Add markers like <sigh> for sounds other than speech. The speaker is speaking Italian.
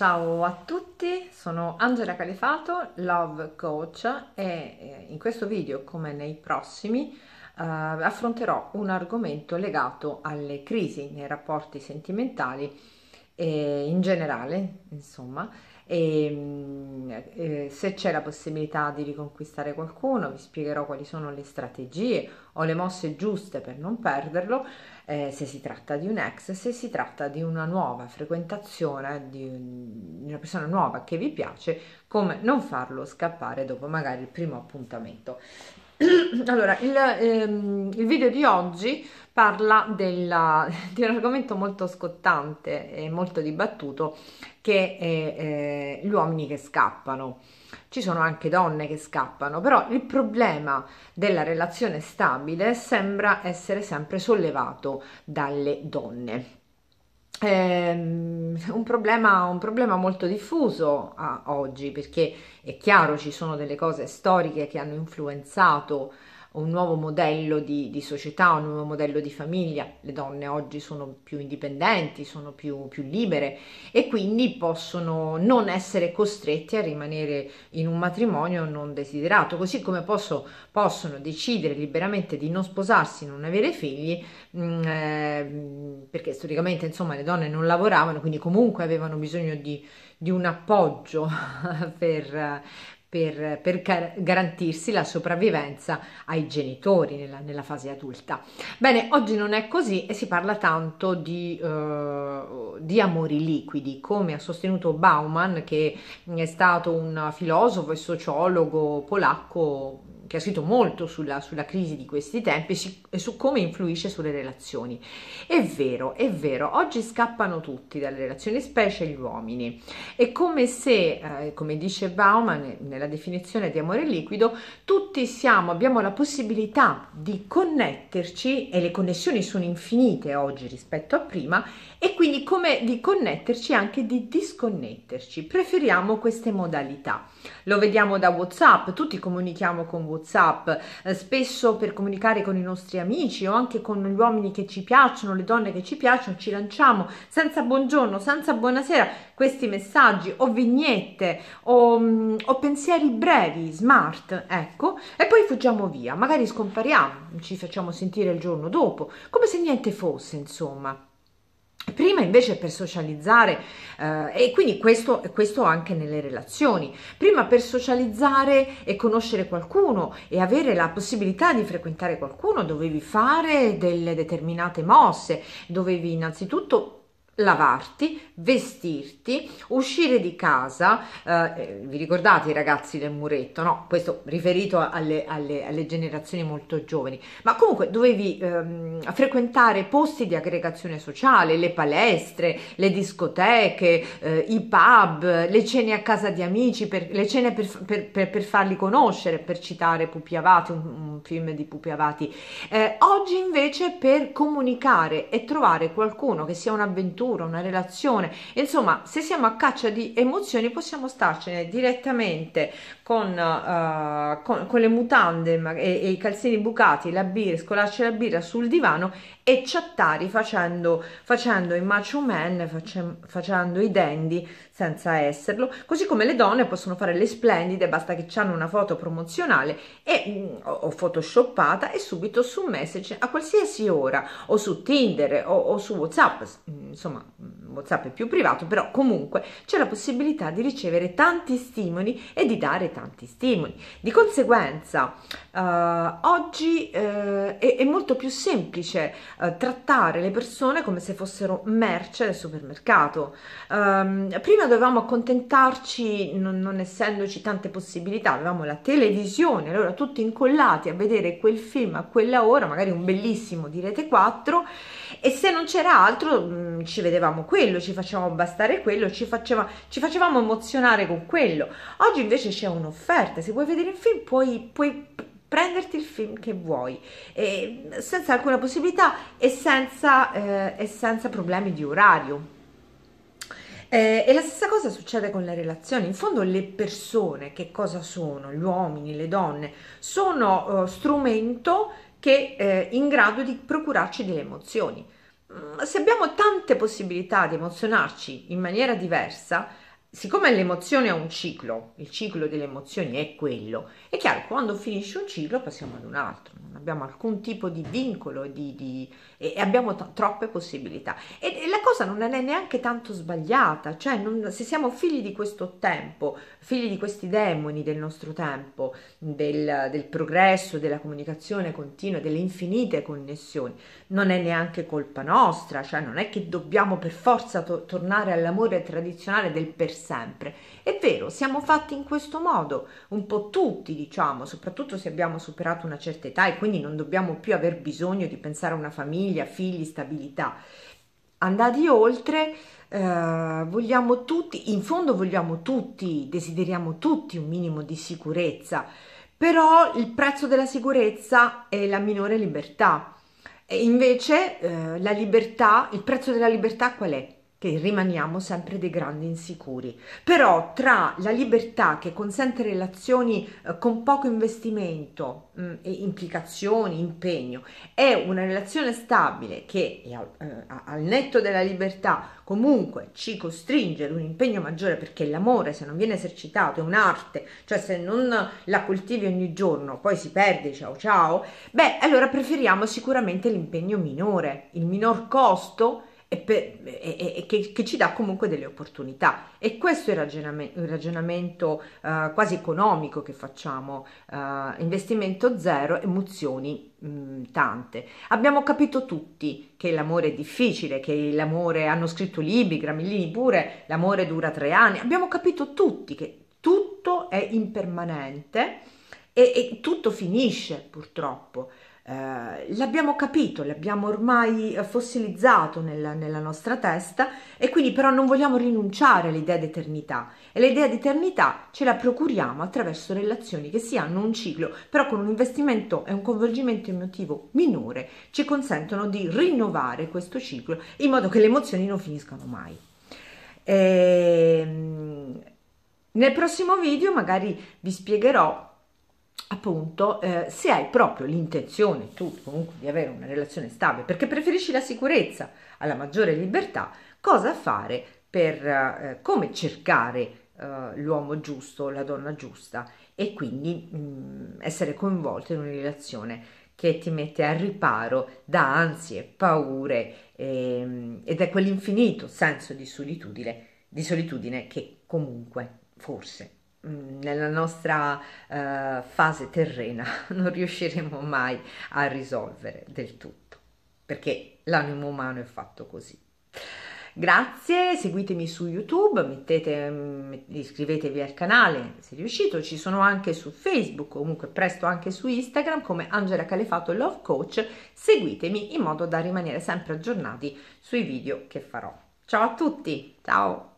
Ciao a tutti, sono Angela Calefato, Love Coach e eh, in questo video, come nei prossimi, eh, affronterò un argomento legato alle crisi nei rapporti sentimentali eh, in generale, insomma, e ehm, eh, se c'è la possibilità di riconquistare qualcuno vi spiegherò quali sono le strategie o le mosse giuste per non perderlo, eh, se si tratta di un ex, se si tratta di una nuova frequentazione, di una persona nuova che vi piace, come non farlo scappare dopo magari il primo appuntamento. <clears throat> Allora, il, ehm, il, video di oggi parla della, <laughs> di un argomento molto scottante e molto dibattuto che è eh, gli uomini che scappano. Ci sono anche donne che scappano, però il problema della relazione stabile sembra essere sempre sollevato dalle donne. Ehm, un, problema, un problema molto diffuso ah, oggi perché è chiaro ci sono delle cose storiche che hanno influenzato un nuovo modello di, di, società, un nuovo modello di famiglia. Le donne oggi sono più indipendenti, sono più, più libere e quindi possono non essere costrette a rimanere in un matrimonio non desiderato, così come posso, possono decidere liberamente di non sposarsi, non avere figli, mh, mm, ehm, perché storicamente insomma le donne non lavoravano, quindi comunque avevano bisogno di, di un appoggio <laughs> per, per, per gar- garantirsi la sopravvivenza ai genitori nella, nella, fase adulta. Bene, oggi non è così e si parla tanto di, eh, di amori liquidi, come ha sostenuto Bauman, che è stato un filosofo e sociologo polacco che ha scritto molto sulla, sulla crisi di questi tempi e su come influisce sulle relazioni. È vero, è vero, oggi scappano tutti dalle relazioni, specie gli uomini. È come se, eh, come dice Bauman nella definizione di amore liquido, tutti siamo, abbiamo la possibilità di connetterci e le connessioni sono infinite oggi rispetto a prima e quindi come di connetterci anche di disconnetterci. Preferiamo queste modalità. Lo vediamo da WhatsApp, tutti comunichiamo con WhatsApp WhatsApp, eh, spesso per comunicare con i nostri amici o anche con gli uomini che ci piacciono, le donne che ci piacciono, ci lanciamo senza buongiorno, senza buonasera questi messaggi o vignette o, mm, o pensieri brevi, smart, ecco, e poi fuggiamo via, magari scompariamo, ci facciamo sentire il giorno dopo, come se niente fosse, insomma. Prima invece per socializzare, eh, e quindi questo, questo, anche nelle relazioni, prima per socializzare e conoscere qualcuno e avere la possibilità di frequentare qualcuno dovevi fare delle determinate mosse, dovevi innanzitutto lavarti, vestirti, uscire di casa, eh, eh, vi ricordate i ragazzi del muretto, no? Questo riferito alle, alle, alle generazioni molto giovani, ma comunque dovevi ehm, frequentare posti di aggregazione sociale, le palestre, le discoteche, eh, i pub, le cene a casa di amici, per, le cene per, per, per, per, farli conoscere, per citare Pupi Avati, un, un film di Pupi Avati. Eh, oggi invece per comunicare e trovare qualcuno che sia un'avventura, una relazione, Insomma, se siamo a caccia di emozioni possiamo starcene direttamente con, uh, con, con le mutande e, e, i calzini bucati, la birra, scolarci la birra sul divano e chattare facendo, facendo i macho man, facendo i dandy senza esserlo, così come le donne possono fare le splendide, basta che hanno una foto promozionale e, mm, o photoshoppata e subito su Message a qualsiasi ora o su Tinder o, o su WhatsApp, mm, insomma mm, WhatsApp è più privato, però comunque c'è la possibilità di ricevere tanti stimoli e di dare tanti stimoli. Di conseguenza eh, oggi eh, è, è, molto più semplice eh, trattare le persone come se fossero merce del supermercato. Ehm, prima dovevamo accontentarci, non, non essendoci tante possibilità, avevamo la televisione, allora tutti incollati a vedere quel film a quella ora, magari un bellissimo di Rete 4, e se non c'era altro mh, mm, ci vedevamo quello, ci facevamo bastare quello, ci, faceva, ci facevamo emozionare con quello. Oggi invece c'è un'offerta, se vuoi vedere il film puoi, puoi prenderti il film che vuoi, senza alcuna possibilità e senza, eh, e senza problemi di orario. Eh, e la stessa cosa succede con le relazioni. In fondo le persone che cosa sono? Gli uomini, le donne, sono eh, strumento che eh, in grado di procurarci delle emozioni. Mm, se abbiamo tante possibilità di emozionarci in maniera diversa, siccome l'emozione è un ciclo, il ciclo delle emozioni è quello, è chiaro, quando finisce un ciclo passiamo ad un altro, non abbiamo alcun tipo di vincolo di, di, e abbiamo t- troppe possibilità. E, e, la cosa non è neanche tanto sbagliata, cioè non, se siamo figli di questo tempo, figli di questi demoni del nostro tempo, del, del progresso, della comunicazione continua, delle infinite connessioni, non è neanche colpa nostra, cioè non è che dobbiamo per forza to- tornare all'amore tradizionale del per sempre. È vero, siamo fatti in questo modo, un po' tutti diciamo, soprattutto se abbiamo superato una certa età e quindi non dobbiamo più aver bisogno di pensare a una famiglia, figli, stabilità. Andati oltre, eh, vogliamo tutti, in fondo vogliamo tutti, desideriamo tutti un minimo di sicurezza, però il prezzo della sicurezza è la minore libertà. E invece eh, la libertà, il prezzo della libertà qual è? che rimaniamo sempre dei grandi insicuri. Però tra la libertà che consente relazioni eh, con poco investimento mm, e implicazioni, impegno, e una relazione stabile che eh, eh, al netto della libertà comunque ci costringe ad un impegno maggiore perché l'amore se non viene esercitato è un'arte, cioè se non la coltivi ogni giorno poi si perde, ciao ciao, beh allora preferiamo sicuramente l'impegno minore, il minor costo e, per, e, e che, che, ci dà comunque delle opportunità. E questo è il, ragionamento, il ragionamento uh, quasi economico che facciamo, uh, investimento zero, emozioni mh, mm, tante. Abbiamo capito tutti che l'amore è difficile, che l'amore, hanno scritto libri, Gramellini pure, l'amore dura tre anni, abbiamo capito tutti che tutto è impermanente e, e tutto finisce purtroppo. Eh, l'abbiamo capito, l'abbiamo ormai eh, fossilizzato nella, nella nostra testa e quindi però non vogliamo rinunciare all'idea d'eternità e l'idea d'eternità ce la procuriamo attraverso relazioni che si hanno un ciclo, però con un investimento e un coinvolgimento emotivo minore ci consentono di rinnovare questo ciclo in modo che le emozioni non finiscano mai. E... Ehm, nel prossimo video magari vi spiegherò appunto eh, se hai proprio l'intenzione tu comunque di avere una relazione stabile perché preferisci la sicurezza alla maggiore libertà cosa fare per eh, come cercare eh, l'uomo giusto la donna giusta e quindi mh, mm, essere coinvolto in una relazione che ti mette al riparo da ansie, paure e, ehm, e da quell'infinito senso di solitudine, di solitudine che comunque forse Mm, nella nostra eh, fase terrena <laughs> non riusciremo mai a risolvere del tutto, perché l'animo umano è fatto così. Grazie, seguitemi su YouTube, mettete, mm, iscrivetevi al canale se riuscito ci sono anche su Facebook, comunque presto anche su Instagram come Angela Calefato Love Coach, seguitemi in modo da rimanere sempre aggiornati sui video che farò. Ciao a tutti, ciao!